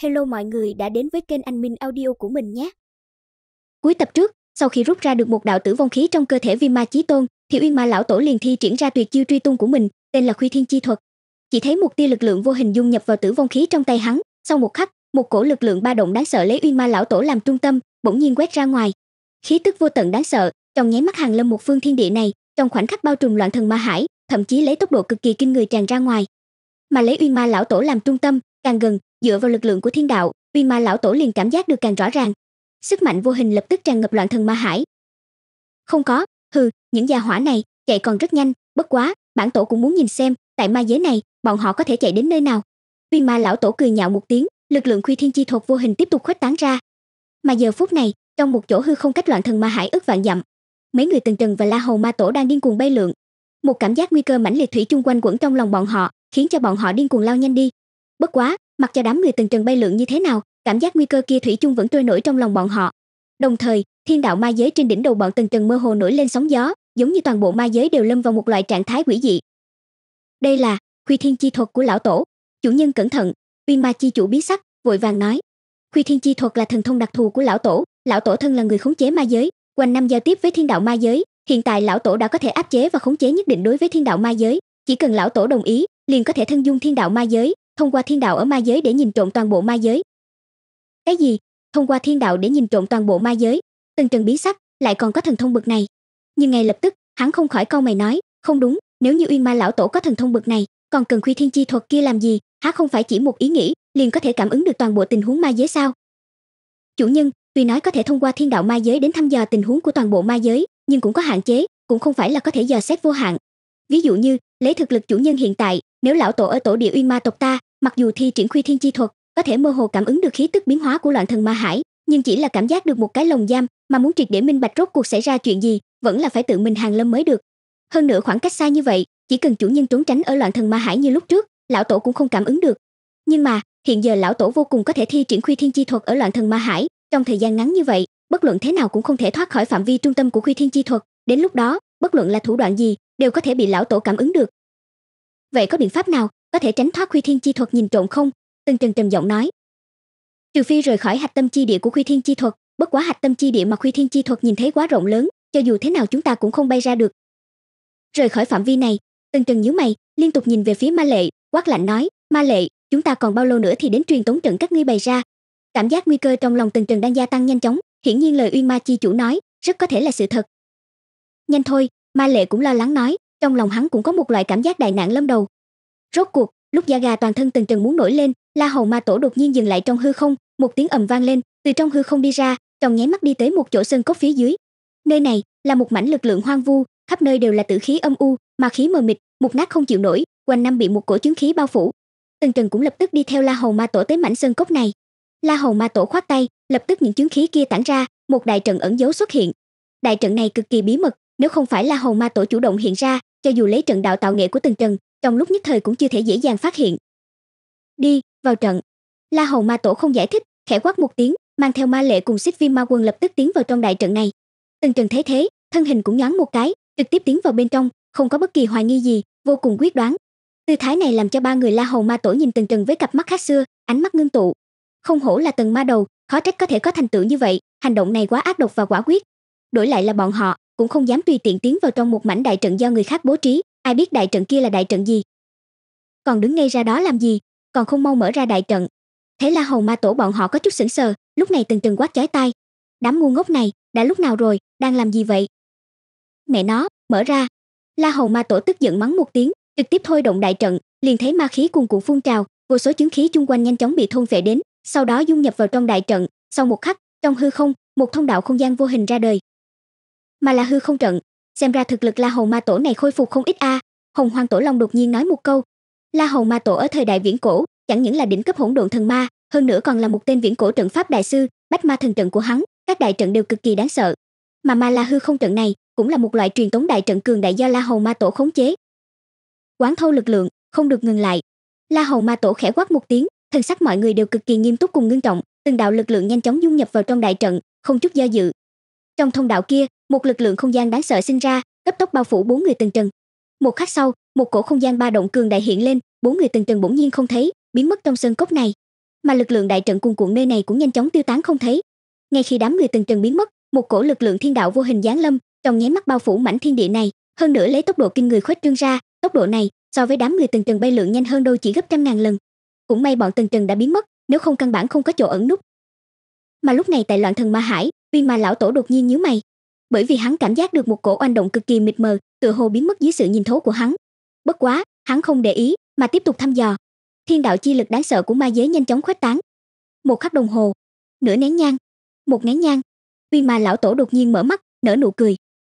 Hello mọi người đã đến với kênh Anh Minh Audio của mình nhé. Cuối tập trước, sau khi rút ra được một đạo tử vong khí trong cơ thể Viêm Ma Chí Tôn, thì Uyên Ma lão tổ liền thi triển ra tuyệt chiêu truy tung của mình, tên là Khuy Thiên chi thuật. Chỉ thấy một tia lực lượng vô hình dung nhập vào tử vong khí trong tay hắn, sau một khắc, một cổ lực lượng ba động đáng sợ lấy Uyên Ma lão tổ làm trung tâm, bỗng nhiên quét ra ngoài. Khí tức vô tận đáng sợ, trong nháy mắt hàng lâm một phương thiên địa này, trong khoảnh khắc bao trùm loạn thần ma hải, thậm chí lấy tốc độ cực kỳ kinh người tràn ra ngoài. Mà lấy Uyên Ma lão tổ làm trung tâm, càng gần, dựa vào lực lượng của thiên đạo uy ma lão tổ liền cảm giác được càng rõ ràng sức mạnh vô hình lập tức tràn ngập loạn thần ma hải không có hừ những gia hỏa này chạy còn rất nhanh bất quá bản tổ cũng muốn nhìn xem tại ma giới này bọn họ có thể chạy đến nơi nào uy ma lão tổ cười nhạo một tiếng lực lượng khuy thiên chi thuật vô hình tiếp tục khuếch tán ra mà giờ phút này trong một chỗ hư không cách loạn thần ma hải ức vạn dặm mấy người từng trần và la hầu ma tổ đang điên cuồng bay lượn một cảm giác nguy cơ mãnh liệt thủy chung quanh quẩn trong lòng bọn họ khiến cho bọn họ điên cuồng lao nhanh đi bất quá mặc cho đám người từng trần bay lượn như thế nào cảm giác nguy cơ kia thủy chung vẫn trôi nổi trong lòng bọn họ đồng thời thiên đạo ma giới trên đỉnh đầu bọn từng trần mơ hồ nổi lên sóng gió giống như toàn bộ ma giới đều lâm vào một loại trạng thái quỷ dị đây là khuy thiên chi thuật của lão tổ chủ nhân cẩn thận uyên ma chi chủ bí sắc vội vàng nói khuy thiên chi thuật là thần thông đặc thù của lão tổ lão tổ thân là người khống chế ma giới quanh năm giao tiếp với thiên đạo ma giới hiện tại lão tổ đã có thể áp chế và khống chế nhất định đối với thiên đạo ma giới chỉ cần lão tổ đồng ý liền có thể thân dung thiên đạo ma giới thông qua thiên đạo ở ma giới để nhìn trộm toàn bộ ma giới. Cái gì? Thông qua thiên đạo để nhìn trộm toàn bộ ma giới? Từng Trần biến sắc, lại còn có thần thông bậc này. Nhưng ngay lập tức, hắn không khỏi câu mày nói, không đúng, nếu như Uyên Ma lão tổ có thần thông bậc này, còn cần khuy thiên chi thuật kia làm gì, há không phải chỉ một ý nghĩ, liền có thể cảm ứng được toàn bộ tình huống ma giới sao? Chủ nhân, tuy nói có thể thông qua thiên đạo ma giới đến thăm dò tình huống của toàn bộ ma giới, nhưng cũng có hạn chế, cũng không phải là có thể dò xét vô hạn. Ví dụ như, lấy thực lực chủ nhân hiện tại, nếu lão tổ ở tổ địa uyên ma tộc ta, mặc dù thi triển khuy thiên chi thuật có thể mơ hồ cảm ứng được khí tức biến hóa của loạn thần ma hải nhưng chỉ là cảm giác được một cái lồng giam mà muốn triệt để minh bạch rốt cuộc xảy ra chuyện gì vẫn là phải tự mình hàng lâm mới được hơn nữa khoảng cách xa như vậy chỉ cần chủ nhân trốn tránh ở loạn thần ma hải như lúc trước lão tổ cũng không cảm ứng được nhưng mà hiện giờ lão tổ vô cùng có thể thi triển khuy thiên chi thuật ở loạn thần ma hải trong thời gian ngắn như vậy bất luận thế nào cũng không thể thoát khỏi phạm vi trung tâm của khuy thiên chi thuật đến lúc đó bất luận là thủ đoạn gì đều có thể bị lão tổ cảm ứng được vậy có biện pháp nào có thể tránh thoát khuy thiên chi thuật nhìn trộm không từng trần trầm giọng nói trừ phi rời khỏi hạch tâm chi địa của khuy thiên chi thuật bất quá hạch tâm chi địa mà khuy thiên chi thuật nhìn thấy quá rộng lớn cho dù thế nào chúng ta cũng không bay ra được rời khỏi phạm vi này từng trần nhíu mày liên tục nhìn về phía ma lệ quát lạnh nói ma lệ chúng ta còn bao lâu nữa thì đến truyền tống trận các ngươi bày ra cảm giác nguy cơ trong lòng từng trần đang gia tăng nhanh chóng hiển nhiên lời uyên ma chi chủ nói rất có thể là sự thật nhanh thôi ma lệ cũng lo lắng nói trong lòng hắn cũng có một loại cảm giác đại nạn lâm đầu Rốt cuộc, lúc da gà toàn thân từng trần muốn nổi lên, La Hầu Ma Tổ đột nhiên dừng lại trong hư không, một tiếng ầm vang lên, từ trong hư không đi ra, trong nháy mắt đi tới một chỗ sơn cốc phía dưới. Nơi này là một mảnh lực lượng hoang vu, khắp nơi đều là tử khí âm u, mà khí mờ mịt, mục nát không chịu nổi, quanh năm bị một cổ chứng khí bao phủ. Từng Trần cũng lập tức đi theo La Hầu Ma Tổ tới mảnh sơn cốc này. La Hầu Ma Tổ khoát tay, lập tức những chứng khí kia tản ra, một đại trận ẩn dấu xuất hiện. Đại trận này cực kỳ bí mật, nếu không phải La Hầu Ma Tổ chủ động hiện ra, cho dù lấy trận đạo tạo nghệ của Từng Trần, trong lúc nhất thời cũng chưa thể dễ dàng phát hiện. Đi, vào trận. La Hầu Ma Tổ không giải thích, khẽ quát một tiếng, mang theo ma lệ cùng xích viêm ma quân lập tức tiến vào trong đại trận này. Từng trần thế thế, thân hình cũng nhoáng một cái, trực tiếp tiến vào bên trong, không có bất kỳ hoài nghi gì, vô cùng quyết đoán. Tư thái này làm cho ba người La Hầu Ma Tổ nhìn từng trần với cặp mắt khác xưa, ánh mắt ngưng tụ. Không hổ là tầng ma đầu, khó trách có thể có thành tựu như vậy, hành động này quá ác độc và quả quyết. Đổi lại là bọn họ, cũng không dám tùy tiện tiến vào trong một mảnh đại trận do người khác bố trí, ai biết đại trận kia là đại trận gì còn đứng ngay ra đó làm gì còn không mau mở ra đại trận thế la hầu ma tổ bọn họ có chút sững sờ lúc này từng từng quát chói tai đám ngu ngốc này đã lúc nào rồi đang làm gì vậy mẹ nó mở ra la hầu ma tổ tức giận mắng một tiếng trực tiếp thôi động đại trận liền thấy ma khí cuồn cuộn phun trào vô số chứng khí chung quanh nhanh chóng bị thôn vệ đến sau đó dung nhập vào trong đại trận sau một khắc trong hư không một thông đạo không gian vô hình ra đời mà là hư không trận xem ra thực lực la hầu ma tổ này khôi phục không ít a à. hồng hoang tổ long đột nhiên nói một câu la hầu ma tổ ở thời đại viễn cổ chẳng những là đỉnh cấp hỗn độn thần ma hơn nữa còn là một tên viễn cổ trận pháp đại sư bách ma thần trận của hắn các đại trận đều cực kỳ đáng sợ mà ma la hư không trận này cũng là một loại truyền tống đại trận cường đại do la hầu ma tổ khống chế quán thâu lực lượng không được ngừng lại la hầu ma tổ khẽ quát một tiếng thần sắc mọi người đều cực kỳ nghiêm túc cùng ngưng trọng từng đạo lực lượng nhanh chóng dung nhập vào trong đại trận không chút do dự trong thông đạo kia một lực lượng không gian đáng sợ sinh ra cấp tốc bao phủ bốn người từng trần một khắc sau một cổ không gian ba động cường đại hiện lên bốn người từng trần bỗng nhiên không thấy biến mất trong sân cốc này mà lực lượng đại trận cuồn cuộn nơi này cũng nhanh chóng tiêu tán không thấy ngay khi đám người từng trần biến mất một cổ lực lượng thiên đạo vô hình giáng lâm trong nháy mắt bao phủ mảnh thiên địa này hơn nữa lấy tốc độ kinh người khuếch trương ra tốc độ này so với đám người từng trần bay lượn nhanh hơn đôi chỉ gấp trăm ngàn lần cũng may bọn từng trần đã biến mất nếu không căn bản không có chỗ ẩn núp mà lúc này tại loạn thần ma hải viên ma lão tổ đột nhiên nhíu mày bởi vì hắn cảm giác được một cổ oanh động cực kỳ mịt mờ, tựa hồ biến mất dưới sự nhìn thấu của hắn. Bất quá, hắn không để ý mà tiếp tục thăm dò. Thiên đạo chi lực đáng sợ của ma giới nhanh chóng khuếch tán. Một khắc đồng hồ, nửa nén nhang, một nén nhang. Uy ma lão tổ đột nhiên mở mắt, nở nụ cười.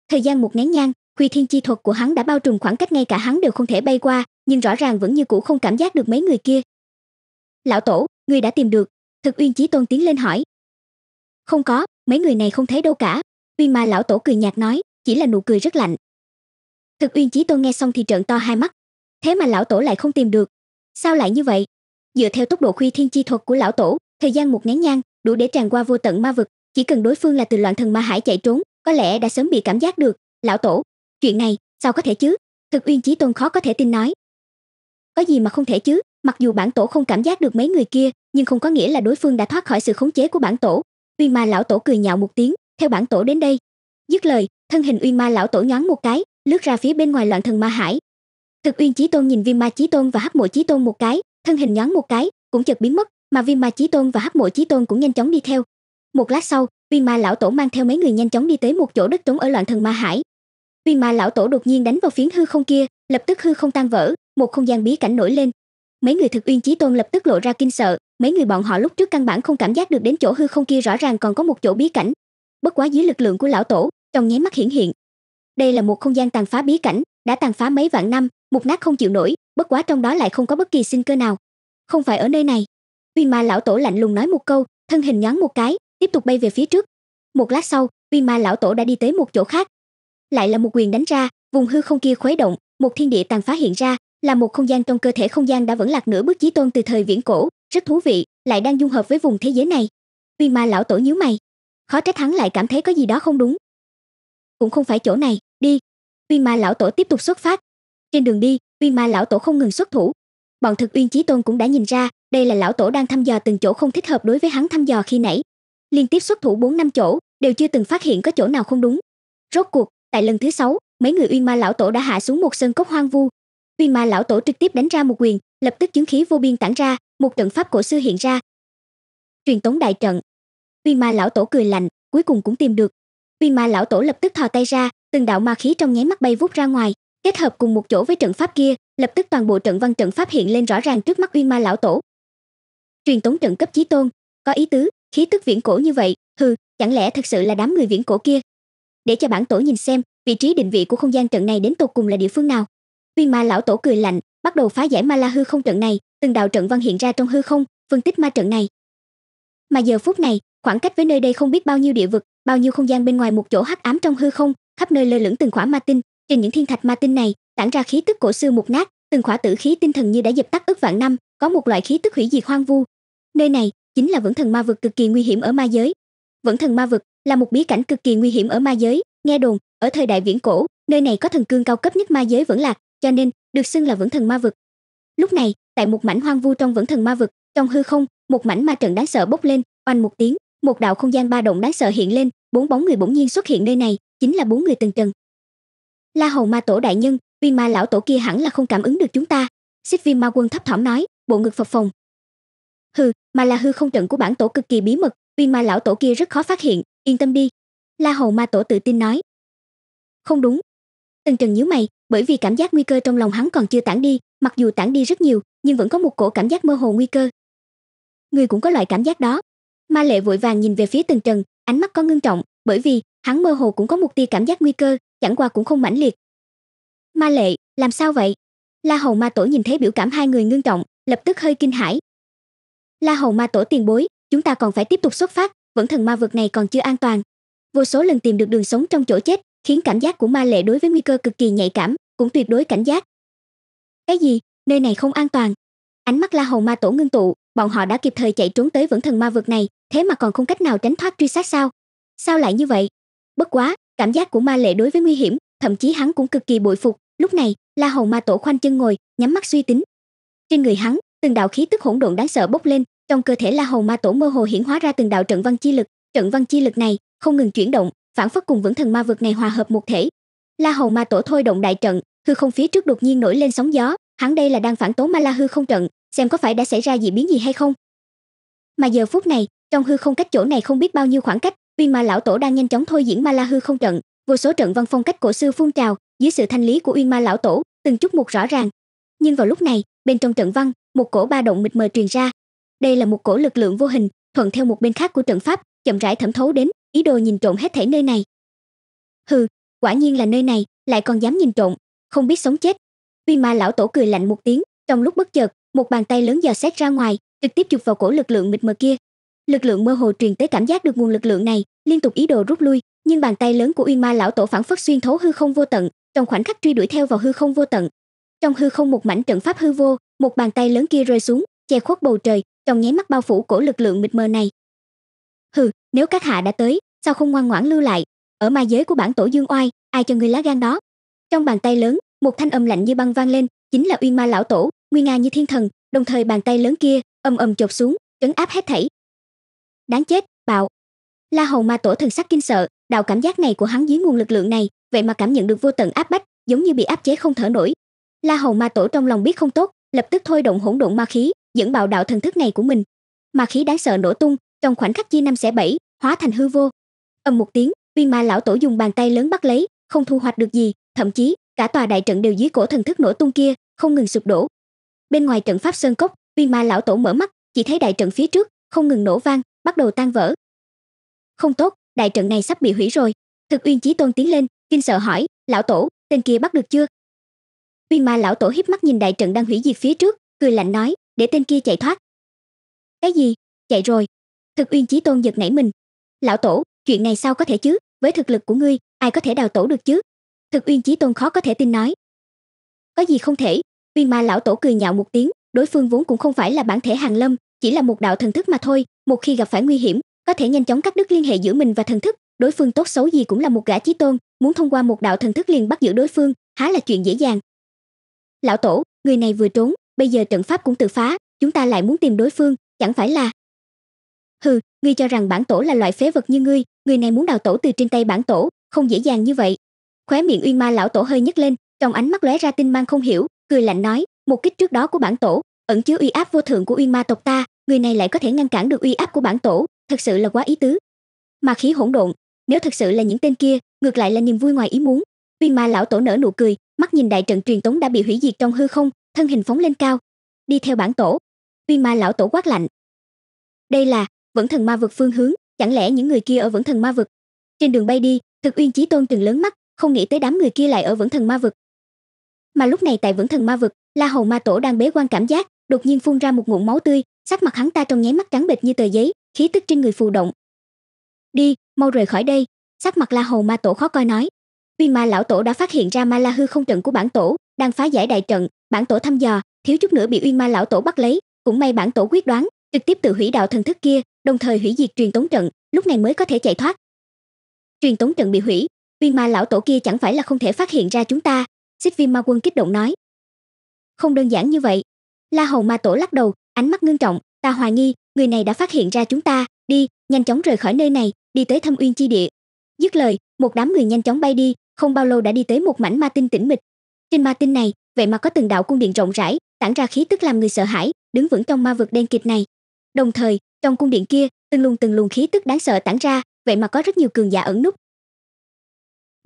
Thời gian một nén nhang, quy thiên chi thuật của hắn đã bao trùm khoảng cách ngay cả hắn đều không thể bay qua, nhưng rõ ràng vẫn như cũ không cảm giác được mấy người kia. Lão tổ, ngươi đã tìm được. Thực uyên chí tôn tiến lên hỏi. Không có, mấy người này không thấy đâu cả, Uyên Ma lão tổ cười nhạt nói, chỉ là nụ cười rất lạnh. Thực Uyên Chí Tôn nghe xong thì trợn to hai mắt. Thế mà lão tổ lại không tìm được, sao lại như vậy? Dựa theo tốc độ khuy thiên chi thuật của lão tổ, thời gian một nén nhang đủ để tràn qua vô tận ma vực, chỉ cần đối phương là từ loạn thần ma hải chạy trốn, có lẽ đã sớm bị cảm giác được. Lão tổ, chuyện này sao có thể chứ? Thực Uyên Chí Tôn khó có thể tin nói. Có gì mà không thể chứ, mặc dù bản tổ không cảm giác được mấy người kia, nhưng không có nghĩa là đối phương đã thoát khỏi sự khống chế của bản tổ. Uyên Ma lão tổ cười nhạo một tiếng, theo bản tổ đến đây dứt lời thân hình uyên ma lão tổ nhoáng một cái lướt ra phía bên ngoài loạn thần ma hải thực uyên chí tôn nhìn viêm ma chí tôn và hắc mộ chí tôn một cái thân hình nhoáng một cái cũng chợt biến mất mà viêm ma chí tôn và hắc mộ chí tôn cũng nhanh chóng đi theo một lát sau uyên ma lão tổ mang theo mấy người nhanh chóng đi tới một chỗ đất trống ở loạn thần ma hải uyên ma lão tổ đột nhiên đánh vào phiến hư không kia lập tức hư không tan vỡ một không gian bí cảnh nổi lên mấy người thực uyên chí tôn lập tức lộ ra kinh sợ mấy người bọn họ lúc trước căn bản không cảm giác được đến chỗ hư không kia rõ ràng còn có một chỗ bí cảnh bất quá dưới lực lượng của lão tổ trong nháy mắt hiển hiện đây là một không gian tàn phá bí cảnh đã tàn phá mấy vạn năm mục nát không chịu nổi bất quá trong đó lại không có bất kỳ sinh cơ nào không phải ở nơi này uy ma lão tổ lạnh lùng nói một câu thân hình nhón một cái tiếp tục bay về phía trước một lát sau uy ma lão tổ đã đi tới một chỗ khác lại là một quyền đánh ra vùng hư không kia khuấy động một thiên địa tàn phá hiện ra là một không gian trong cơ thể không gian đã vẫn lạc nửa bước chí tôn từ thời viễn cổ rất thú vị lại đang dung hợp với vùng thế giới này uy ma lão tổ nhíu mày khó trách hắn lại cảm thấy có gì đó không đúng cũng không phải chỗ này đi uyên ma lão tổ tiếp tục xuất phát trên đường đi uyên ma lão tổ không ngừng xuất thủ bọn thực uyên chí tôn cũng đã nhìn ra đây là lão tổ đang thăm dò từng chỗ không thích hợp đối với hắn thăm dò khi nãy liên tiếp xuất thủ bốn năm chỗ đều chưa từng phát hiện có chỗ nào không đúng rốt cuộc tại lần thứ sáu mấy người uyên ma lão tổ đã hạ xuống một sân cốc hoang vu uyên ma lão tổ trực tiếp đánh ra một quyền lập tức chứng khí vô biên tản ra một trận pháp cổ xưa hiện ra truyền tống đại trận Viên ma lão tổ cười lạnh, cuối cùng cũng tìm được. Viên ma lão tổ lập tức thò tay ra, từng đạo ma khí trong nháy mắt bay vút ra ngoài, kết hợp cùng một chỗ với trận pháp kia, lập tức toàn bộ trận văn trận pháp hiện lên rõ ràng trước mắt Uyên Ma lão tổ. Truyền tống trận cấp chí tôn, có ý tứ, khí tức viễn cổ như vậy, hừ, chẳng lẽ thật sự là đám người viễn cổ kia? Để cho bản tổ nhìn xem, vị trí định vị của không gian trận này đến tột cùng là địa phương nào. Uyên Ma lão tổ cười lạnh, bắt đầu phá giải Ma La hư không trận này, từng đạo trận văn hiện ra trong hư không, phân tích ma trận này. Mà giờ phút này, khoảng cách với nơi đây không biết bao nhiêu địa vực bao nhiêu không gian bên ngoài một chỗ hắc ám trong hư không khắp nơi lơ lửng từng khỏa ma tinh trên những thiên thạch ma tinh này tản ra khí tức cổ xưa mục nát từng khỏa tử khí tinh thần như đã dập tắt ức vạn năm có một loại khí tức hủy diệt hoang vu nơi này chính là vẫn thần ma vực cực kỳ nguy hiểm ở ma giới vẫn thần ma vực là một bí cảnh cực kỳ nguy hiểm ở ma giới nghe đồn ở thời đại viễn cổ nơi này có thần cương cao cấp nhất ma giới vẫn lạc cho nên được xưng là vẫn thần ma vực lúc này tại một mảnh hoang vu trong vẫn thần ma vực trong hư không một mảnh ma trận đáng sợ bốc lên oanh một tiếng một đạo không gian ba động đáng sợ hiện lên bốn bóng người bỗng nhiên xuất hiện nơi này chính là bốn người từng trần la hầu ma tổ đại nhân viên ma lão tổ kia hẳn là không cảm ứng được chúng ta xích viên ma quân thấp thỏm nói bộ ngực phập phồng hừ mà là hư không trận của bản tổ cực kỳ bí mật viên ma lão tổ kia rất khó phát hiện yên tâm đi la hầu ma tổ tự tin nói không đúng tần trần nhíu mày bởi vì cảm giác nguy cơ trong lòng hắn còn chưa tản đi mặc dù tản đi rất nhiều nhưng vẫn có một cổ cảm giác mơ hồ nguy cơ người cũng có loại cảm giác đó Ma Lệ vội vàng nhìn về phía Tần Trần, ánh mắt có ngưng trọng, bởi vì hắn mơ hồ cũng có một tia cảm giác nguy cơ, chẳng qua cũng không mãnh liệt. Ma Lệ, làm sao vậy? La Hầu Ma Tổ nhìn thấy biểu cảm hai người ngưng trọng, lập tức hơi kinh hãi. La Hầu Ma Tổ tiền bối, chúng ta còn phải tiếp tục xuất phát, vẫn thần ma vực này còn chưa an toàn. Vô số lần tìm được đường sống trong chỗ chết, khiến cảm giác của Ma Lệ đối với nguy cơ cực kỳ nhạy cảm, cũng tuyệt đối cảnh giác. Cái gì? Nơi này không an toàn? Ánh mắt La Hầu Ma Tổ ngưng tụ, bọn họ đã kịp thời chạy trốn tới vững thần ma vực này thế mà còn không cách nào tránh thoát truy sát sao sao lại như vậy bất quá cảm giác của ma lệ đối với nguy hiểm thậm chí hắn cũng cực kỳ bội phục lúc này la hầu ma tổ khoanh chân ngồi nhắm mắt suy tính trên người hắn từng đạo khí tức hỗn độn đáng sợ bốc lên trong cơ thể la hầu ma tổ mơ hồ hiển hóa ra từng đạo trận văn chi lực trận văn chi lực này không ngừng chuyển động phản phất cùng vững thần ma vực này hòa hợp một thể la hầu ma tổ thôi động đại trận hư không phía trước đột nhiên nổi lên sóng gió hắn đây là đang phản tố ma la hư không trận xem có phải đã xảy ra dị biến gì hay không mà giờ phút này trong hư không cách chỗ này không biết bao nhiêu khoảng cách uyên ma lão tổ đang nhanh chóng thôi diễn ma la hư không trận vô số trận văn phong cách cổ xưa phun trào dưới sự thanh lý của uyên ma lão tổ từng chút một rõ ràng nhưng vào lúc này bên trong trận văn một cổ ba động mịt mờ truyền ra đây là một cổ lực lượng vô hình thuận theo một bên khác của trận pháp chậm rãi thẩm thấu đến ý đồ nhìn trộm hết thể nơi này hừ quả nhiên là nơi này lại còn dám nhìn trộm không biết sống chết uyên ma lão tổ cười lạnh một tiếng trong lúc bất chợt một bàn tay lớn dò xét ra ngoài trực tiếp chụp vào cổ lực lượng mịt mờ kia lực lượng mơ hồ truyền tới cảm giác được nguồn lực lượng này liên tục ý đồ rút lui nhưng bàn tay lớn của uyên ma lão tổ phản phất xuyên thấu hư không vô tận trong khoảnh khắc truy đuổi theo vào hư không vô tận trong hư không một mảnh trận pháp hư vô một bàn tay lớn kia rơi xuống che khuất bầu trời trong nháy mắt bao phủ cổ lực lượng mịt mờ này hừ nếu các hạ đã tới sao không ngoan ngoãn lưu lại ở ma giới của bản tổ dương oai ai cho ngươi lá gan đó trong bàn tay lớn một thanh âm lạnh như băng vang lên chính là uyên ma lão tổ nguy nga như thiên thần đồng thời bàn tay lớn kia âm ầm chộp xuống trấn áp hết thảy đáng chết bạo la hầu ma tổ thần sắc kinh sợ đạo cảm giác này của hắn dưới nguồn lực lượng này vậy mà cảm nhận được vô tận áp bách giống như bị áp chế không thở nổi la hầu ma tổ trong lòng biết không tốt lập tức thôi động hỗn độn ma khí dẫn bạo đạo thần thức này của mình ma khí đáng sợ nổ tung trong khoảnh khắc chia năm xẻ bảy hóa thành hư vô ầm một tiếng viên ma lão tổ dùng bàn tay lớn bắt lấy không thu hoạch được gì thậm chí cả tòa đại trận đều dưới cổ thần thức nổ tung kia không ngừng sụp đổ bên ngoài trận pháp sơn cốc viên ma lão tổ mở mắt chỉ thấy đại trận phía trước không ngừng nổ vang bắt đầu tan vỡ không tốt đại trận này sắp bị hủy rồi thực uyên chí tôn tiến lên kinh sợ hỏi lão tổ tên kia bắt được chưa viên ma lão tổ híp mắt nhìn đại trận đang hủy diệt phía trước cười lạnh nói để tên kia chạy thoát cái gì chạy rồi thực uyên chí tôn giật nảy mình lão tổ chuyện này sao có thể chứ với thực lực của ngươi ai có thể đào tổ được chứ thực uyên chí tôn khó có thể tin nói có gì không thể Viên ma lão tổ cười nhạo một tiếng, đối phương vốn cũng không phải là bản thể hàng lâm, chỉ là một đạo thần thức mà thôi, một khi gặp phải nguy hiểm, có thể nhanh chóng cắt đứt liên hệ giữa mình và thần thức, đối phương tốt xấu gì cũng là một gã chí tôn, muốn thông qua một đạo thần thức liền bắt giữ đối phương, há là chuyện dễ dàng. Lão tổ, người này vừa trốn, bây giờ trận pháp cũng tự phá, chúng ta lại muốn tìm đối phương, chẳng phải là Hừ, ngươi cho rằng bản tổ là loại phế vật như ngươi, người này muốn đào tổ từ trên tay bản tổ, không dễ dàng như vậy. Khóe miệng Uyên Ma lão tổ hơi nhếch lên, trong ánh mắt lóe ra tinh mang không hiểu, cười lạnh nói một kích trước đó của bản tổ ẩn chứa uy áp vô thượng của uyên ma tộc ta người này lại có thể ngăn cản được uy áp của bản tổ thật sự là quá ý tứ ma khí hỗn độn nếu thật sự là những tên kia ngược lại là niềm vui ngoài ý muốn uyên ma lão tổ nở nụ cười mắt nhìn đại trận truyền tống đã bị hủy diệt trong hư không thân hình phóng lên cao đi theo bản tổ uyên ma lão tổ quát lạnh đây là vẫn thần ma vực phương hướng chẳng lẽ những người kia ở vẫn thần ma vực trên đường bay đi thực uyên chí tôn từng lớn mắt không nghĩ tới đám người kia lại ở vẫn thần ma vực mà lúc này tại vẫn thần ma vực la hầu ma tổ đang bế quan cảm giác đột nhiên phun ra một ngụm máu tươi sắc mặt hắn ta trong nháy mắt trắng bệch như tờ giấy khí tức trên người phù động đi mau rời khỏi đây sắc mặt la hầu ma tổ khó coi nói viên ma lão tổ đã phát hiện ra ma la hư không trận của bản tổ đang phá giải đại trận bản tổ thăm dò thiếu chút nữa bị uyên ma lão tổ bắt lấy cũng may bản tổ quyết đoán trực tiếp tự hủy đạo thần thức kia đồng thời hủy diệt truyền tống trận lúc này mới có thể chạy thoát truyền tống trận bị hủy viên ma lão tổ kia chẳng phải là không thể phát hiện ra chúng ta xích viêm ma quân kích động nói không đơn giản như vậy la hầu ma tổ lắc đầu ánh mắt ngưng trọng ta hoài nghi người này đã phát hiện ra chúng ta đi nhanh chóng rời khỏi nơi này đi tới thâm uyên chi địa dứt lời một đám người nhanh chóng bay đi không bao lâu đã đi tới một mảnh ma tinh tĩnh mịch trên ma tinh này vậy mà có từng đạo cung điện rộng rãi tản ra khí tức làm người sợ hãi đứng vững trong ma vực đen kịt này đồng thời trong cung điện kia từng luồng từng luồng khí tức đáng sợ tản ra vậy mà có rất nhiều cường giả ẩn núp